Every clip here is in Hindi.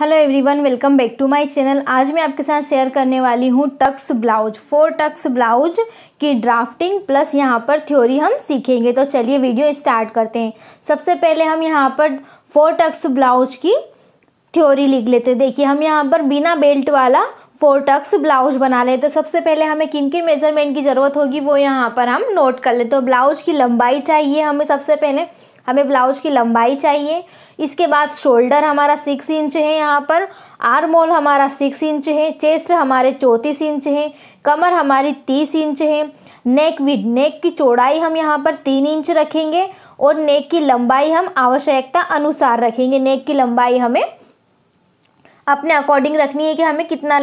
hello everyone welcome back to my channel आज मैं आपके साथ शेयर करने वाली हूँ tucks blouse four tucks blouse की ड्राफ्टिंग प्लस यहाँ पर थ्योरी हम सीखेंगे तो चलिए वीडियो स्टार्ट करते हैं सबसे पहले हम यहाँ पर फोर टक्स ब्लाउज की थ्योरी लिख लेते देखिए हम यहाँ पर बिना बेल्ट वाला फोर टक्स ब्लाउज बना लेते तो सबसे पहले हमें किन किन मेजरमेंट की ज़रूरत होगी वो यहाँ पर हम नोट कर लेते तो ब्लाउज की लंबाई चाहिए हमें सबसे पहले हमें ब्लाउज की लंबाई चाहिए इसके बाद शोल्डर हमारा सिक्स इंच है यहाँ पर आर्म होल हमारा सिक्स इंच है चेस्ट हमारे चौंतीस इंच है कमर हमारी तीस इंच है नेक विड नेक की चौड़ाई हम यहाँ पर तीन इंच रखेंगे और नेक की लंबाई हम आवश्यकता अनुसार रखेंगे नेक की लंबाई हमें अपने अकॉर्डिंग रखनी है कि हमें कितना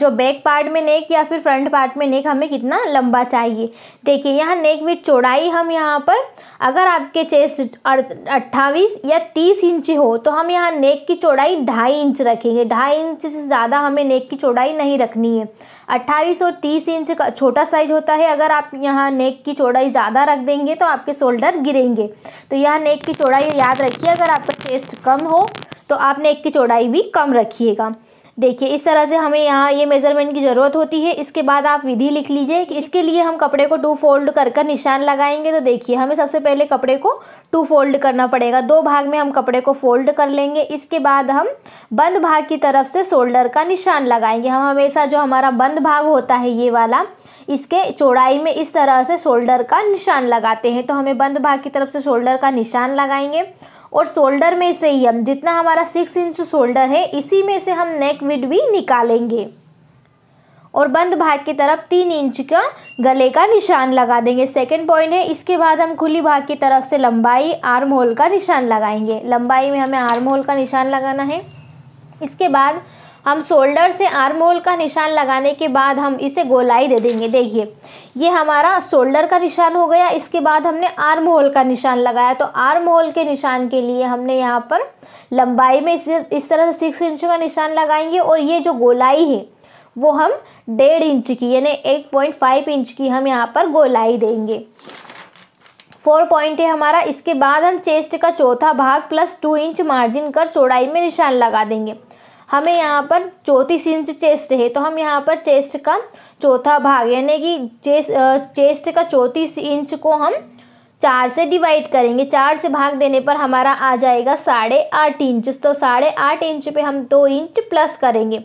जो बैक पार्ट में नेक या फिर फ्रंट पार्ट में नेक हमें कितना लंबा चाहिए देखिए यहाँ नेक विथ चौड़ाई हम यहाँ पर अगर आपके चेस्ट अट्ठाईस या तीस इंच हो तो हम यहाँ नेक की चौड़ाई ढाई इंच रखेंगे ढाई इंच से ज़्यादा हमें नेक की चौड़ाई नहीं रखनी है अट्ठाईस और तीस इंच का छोटा साइज होता है अगर आप यहाँ नेक की चौड़ाई ज़्यादा रख देंगे तो आपके शोल्डर गिरेंगे तो यहाँ नेक की चौड़ाई याद रखिए अगर आपका चेस्ट कम हो तो आप नेक की चौड़ाई भी कम रखिएगा देखिए इस तरह से हमें यहाँ ये मेज़रमेंट की ज़रूरत होती है इसके बाद आप विधि लिख लीजिए कि इसके लिए हम कपड़े को टू फोल्ड कर कर निशान लगाएंगे तो देखिए हमें सबसे पहले कपड़े को टू फोल्ड करना पड़ेगा दो भाग में हम कपड़े को फोल्ड कर लेंगे इसके बाद हम बंद भाग की तरफ से शोल्डर का निशान लगाएंगे हम हमेशा जो हमारा बंद भाग होता है ये वाला इसके चौड़ाई में इस तरह से शोल्डर का निशान लगाते हैं तो हमें बंद भाग की तरफ से शोल्डर का निशान लगाएंगे और शोल्डर में से ही हम जितना हमारा सिक्स इंच शोल्डर है इसी में से हम नेक विड भी निकालेंगे और बंद भाग की तरफ तीन इंच का गले का निशान लगा देंगे सेकंड पॉइंट है इसके बाद हम खुली भाग की तरफ से लंबाई आर्म होल का निशान लगाएंगे लंबाई में हमें आर्म होल का निशान लगाना है इसके बाद हम शोल्डर से आर्म होल का निशान लगाने के बाद हम इसे गोलाई दे देंगे देखिए ये हमारा शोल्डर का निशान हो गया इसके बाद हमने आर्म होल का निशान लगाया तो आर्म होल के निशान के लिए हमने यहाँ पर लंबाई में इस इस तरह से सिक्स इंच का निशान लगाएंगे और ये जो गोलाई है वो हम डेढ़ इंच की यानी एक पॉइंट फाइव इंच की हम यहाँ पर गोलाई देंगे फोर पॉइंट है हमारा इसके बाद हम चेस्ट का चौथा भाग प्लस टू इंच मार्जिन कर चौड़ाई में निशान लगा देंगे हमें यहाँ पर चौतीस इंच चेस्ट है तो हम यहाँ पर चेस्ट का चौथा भाग यानी कि चेस्ट का चौंतीस इंच को हम चार से डिवाइड करेंगे चार से भाग देने पर हमारा आ जाएगा साढ़े आठ इंच तो साढ़े आठ इंच पे हम दो इंच प्लस करेंगे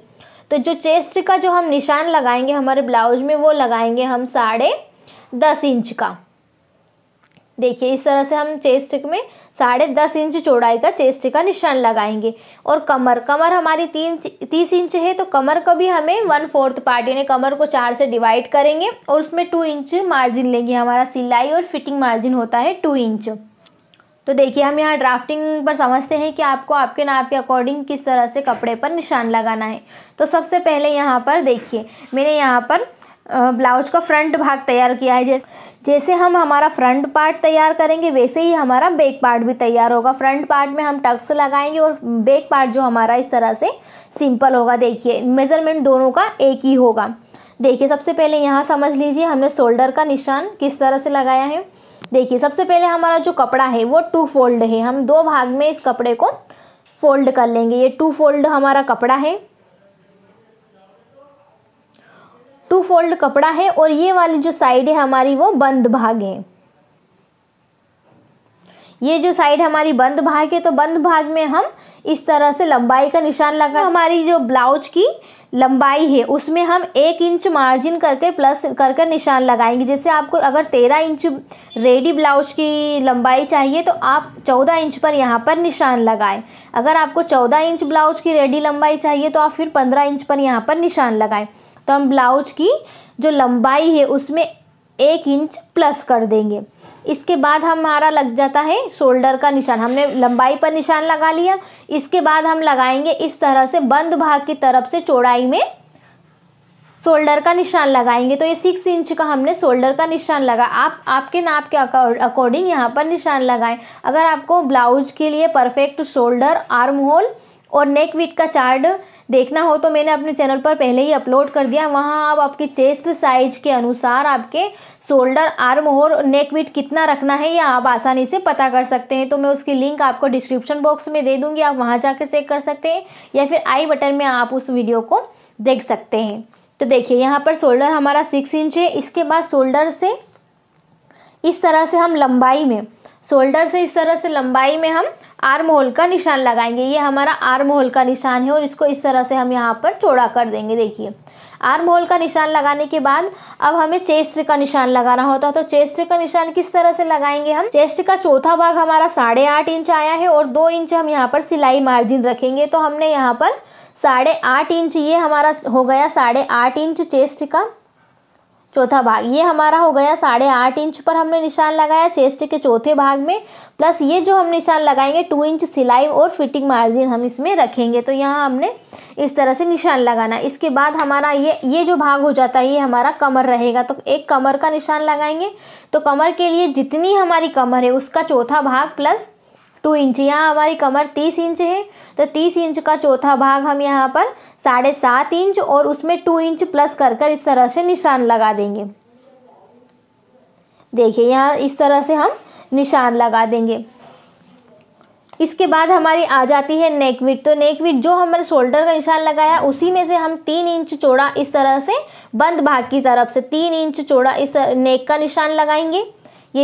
तो जो चेस्ट का जो हम निशान लगाएंगे हमारे ब्लाउज में वो लगाएंगे हम साढ़े दस इंच का देखिए इस तरह से हम चेस्ट में साढ़े दस इंच चौड़ाई का चेस्ट का निशान लगाएंगे और कमर कमर हमारी तीन तीस इंच है तो कमर का भी हमें वन फोर्थ पार्ट यानी कमर को चार से डिवाइड करेंगे और उसमें टू इंच मार्जिन लेंगे हमारा सिलाई और फिटिंग मार्जिन होता है टू इंच तो देखिए हम यहाँ ड्राफ्टिंग पर समझते हैं कि आपको आपके नाप के अकॉर्डिंग किस तरह से कपड़े पर निशान लगाना है तो सबसे पहले यहाँ पर देखिए मैंने यहाँ पर ब्लाउज का फ्रंट भाग तैयार किया है जैसे जैसे हम हमारा फ्रंट पार्ट तैयार करेंगे वैसे ही हमारा बैक पार्ट भी तैयार होगा फ्रंट पार्ट में हम टक्स लगाएंगे और बैक पार्ट जो हमारा इस तरह से सिंपल होगा देखिए मेज़रमेंट दोनों का एक ही होगा देखिए सबसे पहले यहाँ समझ लीजिए हमने शोल्डर का निशान किस तरह से लगाया है देखिए सबसे पहले हमारा जो कपड़ा है वो टू फोल्ड है हम दो भाग में इस कपड़े को फोल्ड कर लेंगे ये टू फोल्ड हमारा कपड़ा है टू फोल्ड कपड़ा है और ये वाली जो साइड है हमारी वो बंद भाग है ये जो साइड हमारी बंद भाग है तो बंद भाग में हम इस तरह से लंबाई का निशान लगा हमारी जो ब्लाउज की लंबाई है उसमें हम एक इंच मार्जिन करके प्लस कर कर निशान लगाएंगे जैसे आपको अगर तेरह इंच रेडी ब्लाउज की लंबाई चाहिए तो आप चौदह इंच पर यहाँ पर निशान लगाएं अगर आपको चौदह इंच ब्लाउज की रेडी लंबाई चाहिए तो आप फिर पंद्रह इंच पर यहाँ पर निशान लगाएं तो हम ब्लाउज की जो लंबाई है उसमें एक इंच प्लस कर देंगे इसके बाद हमारा लग जाता है शोल्डर का निशान हमने लंबाई पर निशान लगा लिया इसके बाद हम लगाएंगे इस तरह से बंद भाग की तरफ से चौड़ाई में शोल्डर का निशान लगाएंगे तो ये सिक्स इंच का हमने शोल्डर का निशान लगा आप आपके नाप के अकॉर्डिंग यहाँ पर निशान लगाएं अगर आपको ब्लाउज के लिए परफेक्ट शोल्डर आर्म होल और नेक विट का चार्ट देखना हो तो मैंने अपने चैनल पर पहले ही अपलोड कर दिया वहाँ आप आपके चेस्ट साइज के अनुसार आपके शोल्डर आर्म और नेक विट कितना रखना है या आप आसानी से पता कर सकते हैं तो मैं उसकी लिंक आपको डिस्क्रिप्शन बॉक्स में दे दूँगी आप वहाँ जाकर चेक कर सकते हैं या फिर आई बटन में आप उस वीडियो को देख सकते हैं तो देखिए यहाँ पर शोल्डर हमारा सिक्स इंच है इसके बाद शोल्डर से इस तरह से हम लंबाई में शोल्डर से इस तरह से लंबाई में हम आर्म होल का निशान लगाएंगे ये हमारा आर्म होल का निशान है और इसको इस तरह से हम यहाँ पर चौड़ा कर देंगे देखिए आर्म होल का निशान लगाने के बाद अब हमें चेस्ट का निशान लगाना होता है तो चेस्ट का निशान किस तरह से लगाएंगे हम चेस्ट का चौथा भाग हमारा साढ़े आठ इंच आया है और दो इंच हम यहाँ पर सिलाई मार्जिन रखेंगे तो हमने यहाँ पर साढ़े आठ इंच ये हमारा हो गया साढ़े आठ इंच चेस्ट का चौथा भाग ये हमारा हो गया साढ़े आठ इंच पर हमने निशान लगाया चेस्ट के चौथे भाग में प्लस ये जो हम निशान लगाएंगे टू इंच सिलाई और फिटिंग मार्जिन हम इसमें रखेंगे तो यहाँ हमने इस तरह से निशान लगाना इसके बाद हमारा ये ये जो भाग हो जाता है ये हमारा कमर रहेगा तो एक कमर का निशान लगाएंगे तो कमर के लिए जितनी हमारी कमर है उसका चौथा भाग प्लस टू इंच यहाँ हमारी कमर तीस इंच है तो तीस इंच का चौथा भाग हम यहाँ पर साढ़े सात इंच और उसमें टू इंच प्लस कर कर इस तरह से निशान लगा देंगे देखिए यहाँ इस तरह से हम निशान लगा देंगे इसके बाद हमारी आ जाती है नेक विट तो नेक विट जो हमने शोल्डर का निशान लगाया उसी में से हम तीन इंच चौड़ा इस तरह से बंद भाग की तरफ से तीन इंच चौड़ा इस नेक का निशान लगाएंगे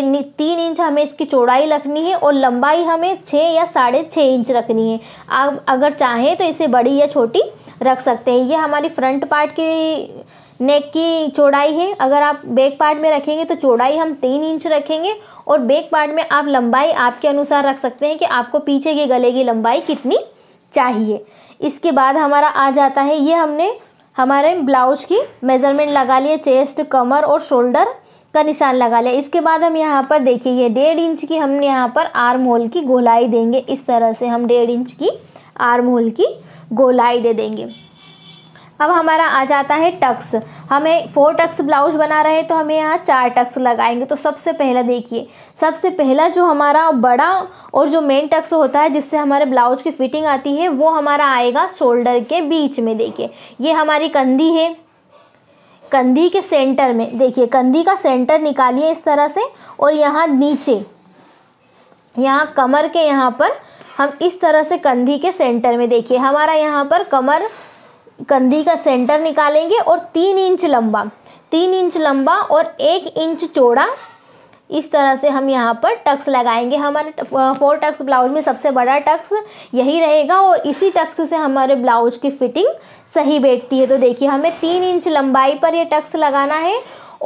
ये तीन इंच हमें इसकी चौड़ाई रखनी है और लंबाई हमें छः या साढ़े छः इंच रखनी है आप अगर चाहें तो इसे बड़ी या छोटी रख सकते हैं ये हमारी फ्रंट पार्ट की नेक की चौड़ाई है अगर आप बैक पार्ट में रखेंगे तो चौड़ाई हम तीन इंच रखेंगे और बैक पार्ट में आप लंबाई आपके अनुसार रख सकते हैं कि आपको पीछे के गले की लंबाई कितनी चाहिए इसके बाद हमारा आ जाता है ये हमने हमारे ब्लाउज की मेज़रमेंट लगा लिए चेस्ट कमर और शोल्डर का निशान लगा लिया इसके बाद हम यहाँ पर देखिए ये डेढ़ इंच की हमने यहाँ पर आर्म होल की गोलाई देंगे इस तरह से हम डेढ़ इंच की आर्म होल की गोलाई दे देंगे अब हमारा आ जाता है टक्स हमें फोर टक्स ब्लाउज बना रहे तो हमें यहाँ चार टक्स लगाएंगे तो सबसे पहला देखिए सबसे पहला जो हमारा बड़ा और जो मेन टक्स होता है जिससे हमारे ब्लाउज की फिटिंग आती है वो हमारा आएगा शोल्डर के बीच में देखिए ये हमारी कंधी है कंधी के सेंटर में देखिए कंधी का सेंटर निकालिए इस तरह से और यहाँ नीचे यहाँ कमर के यहाँ पर हम इस तरह से कंधी के सेंटर में देखिए हमारा यहाँ पर कमर कंधी का सेंटर निकालेंगे और तीन इंच लंबा तीन इंच लंबा और एक इंच चौड़ा इस तरह से हम यहाँ पर टक्स लगाएंगे हमारे फोर टक्स ब्लाउज में सबसे बड़ा टक्स यही रहेगा और इसी टक्स से हमारे ब्लाउज की फिटिंग सही बैठती है तो देखिए हमें तीन इंच लंबाई पर यह टक्स लगाना है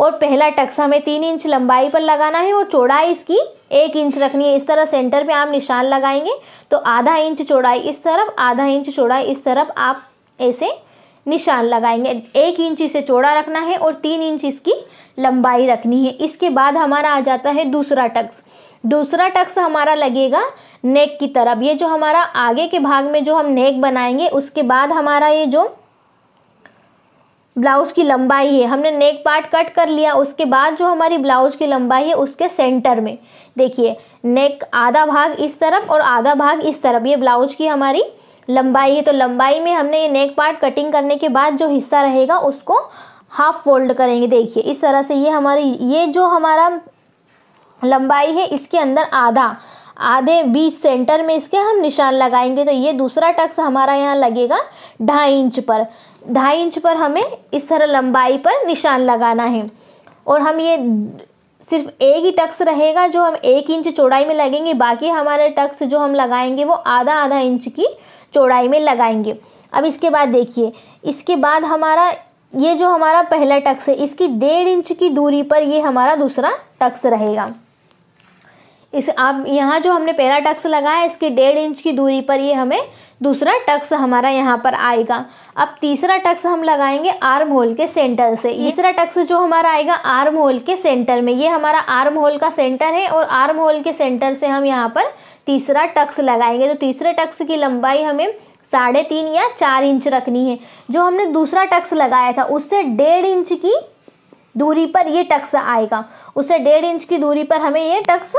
और पहला टक्स हमें तीन इंच लंबाई पर लगाना है और चौड़ाई इसकी एक इंच रखनी है इस तरह सेंटर पे आप निशान लगाएंगे तो आधा इंच चौड़ाई इस तरफ आधा इंच चौड़ाई इस तरफ आप ऐसे निशान लगाएंगे एक इंच इसे चौड़ा रखना है और तीन इंच इसकी लंबाई रखनी है इसके बाद हमारा आ जाता है दूसरा टक्स दूसरा टक्स हमारा लगेगा नेक की तरफ ये जो हमारा आगे के भाग में जो हम नेक बनाएंगे उसके बाद हमारा ये जो ब्लाउज की लंबाई है हमने नेक पार्ट कट कर लिया उसके बाद जो हमारी ब्लाउज की लंबाई है उसके सेंटर में देखिए नेक आधा भाग इस तरफ और आधा भाग इस तरफ ये ब्लाउज की हमारी लंबाई है तो लंबाई में हमने ये नेक पार्ट कटिंग करने के बाद जो हिस्सा रहेगा उसको हाफ फोल्ड करेंगे देखिए इस तरह से ये हमारी ये जो हमारा लंबाई है इसके अंदर आधा आधे बीच सेंटर में इसके हम निशान लगाएंगे तो ये दूसरा टक्स हमारा यहाँ लगेगा ढाई इंच पर ढाई इंच पर हमें इस तरह लंबाई पर निशान लगाना है और हम ये सिर्फ एक ही टक्स रहेगा जो हम एक इंच चौड़ाई में लगेंगे बाकी हमारे टक्स जो हम लगाएंगे वो आधा आधा इंच की चौड़ाई में लगाएंगे अब इसके बाद देखिए इसके बाद हमारा ये जो हमारा पहला टक्स है इसकी डेढ़ इंच की दूरी पर ये हमारा दूसरा टक्स रहेगा इस आप यहाँ जो हमने पहला टक्स लगाया इसके डेढ़ इंच की दूरी पर ये हमें दूसरा टक्स हमारा यहाँ पर आएगा अब तीसरा टक्स हम लगाएंगे आर्म होल के सेंटर से तीसरा टक्स जो हमारा आएगा आर्म होल के सेंटर में ये हमारा आर्म होल का सेंटर है और आर्म होल के सेंटर से हम यहाँ पर तीसरा टक्स लगाएंगे तो तीसरे टक्स की लंबाई हमें साढ़े तीन या चार इंच रखनी है जो हमने दूसरा टक्स लगाया था उससे डेढ़ इंच की दूरी पर ये टक्स आएगा उससे डेढ़ इंच की दूरी पर हमें ये टक्स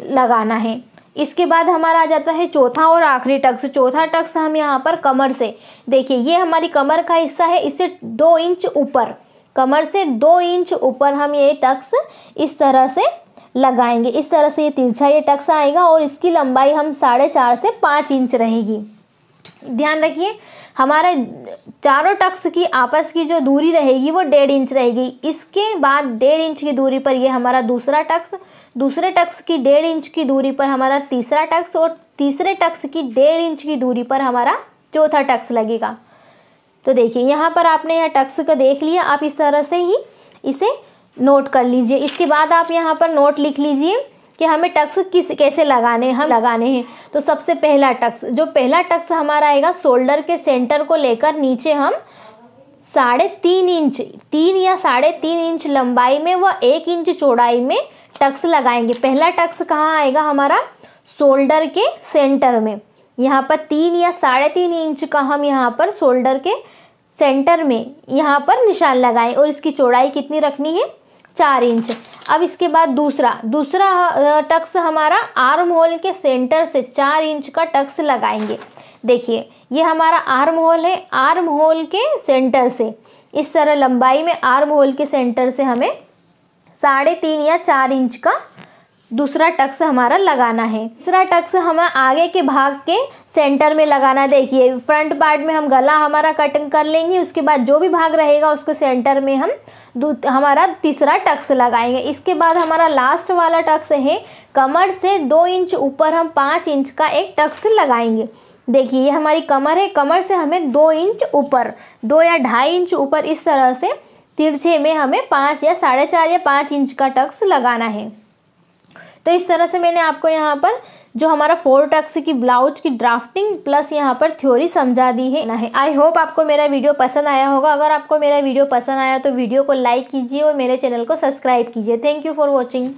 लगाना है इसके बाद हमारा आ जाता है चौथा और आखिरी टक्स चौथा टक्स हम यहाँ पर कमर से देखिए ये हमारी कमर का हिस्सा है इससे दो इंच ऊपर कमर से दो इंच ऊपर हम ये टक्स इस तरह से लगाएंगे इस तरह से ये तिरछा ये टक्स आएगा और इसकी लंबाई हम साढ़े चार से पाँच इंच रहेगी ध्यान रखिए हमारे चारों टक्स की आपस की जो दूरी रहेगी वो डेढ़ इंच रहेगी इसके बाद डेढ़ इंच की दूरी पर ये हमारा दूसरा टक्स दूसरे टक्स की डेढ़ इंच की दूरी पर हमारा तीसरा टक्स और तीसरे टक्स की डेढ़ इंच की दूरी पर हमारा चौथा टक्स लगेगा तो देखिए यहाँ पर आपने यह टक्स को देख लिया आप इस तरह से ही इसे नोट कर लीजिए इसके बाद आप यहाँ पर नोट लिख लीजिए कि हमें टक्स किस कैसे लगाने हम लगाने हैं तो सबसे पहला टक्स जो पहला टक्स हमारा आएगा शोल्डर के सेंटर को लेकर नीचे हम साढ़े तीन इंच तीन या साढ़े तीन इंच लंबाई में व एक इंच चौड़ाई में टक्स लगाएंगे पहला टक्स कहाँ आएगा हमारा शोल्डर के सेंटर में यहाँ पर तीन या साढ़े तीन इंच का हम यहाँ पर शोल्डर के सेंटर में यहाँ पर निशान लगाएं और इसकी चौड़ाई कितनी रखनी है चार इंच अब इसके बाद दूसरा दूसरा टक्स हमारा आर्म होल के सेंटर से चार इंच का टक्स लगाएंगे देखिए ये हमारा आर्म होल है आर्म होल के सेंटर से इस तरह लंबाई में आर्म होल के सेंटर से हमें साढ़े तीन या चार इंच का दूसरा टक्स हमारा लगाना है तीसरा टक्स हमें आगे के भाग के सेंटर में लगाना देखिए फ्रंट पार्ट में हम गला हमारा कटिंग कर लेंगे उसके बाद जो भी भाग रहेगा उसको सेंटर में हम हमारा तीसरा टक्स लगाएंगे इसके बाद हमारा लास्ट वाला टक्स है कमर से दो इंच ऊपर हम पाँच इंच का एक टक्स लगाएंगे देखिए ये हमारी कमर है कमर से हमें दो इंच ऊपर दो या ढाई इंच ऊपर इस तरह से तिरछे में हमें पाँच या साढ़े चार या पाँच इंच का टक्स लगाना है तो इस तरह से मैंने आपको यहाँ पर जो हमारा फोर टक्स की ब्लाउज की ड्राफ्टिंग प्लस यहाँ पर थ्योरी समझा दी है ना है आई होप आपको मेरा वीडियो पसंद आया होगा अगर आपको मेरा वीडियो पसंद आया तो वीडियो को लाइक कीजिए और मेरे चैनल को सब्सक्राइब कीजिए थैंक यू फॉर वॉचिंग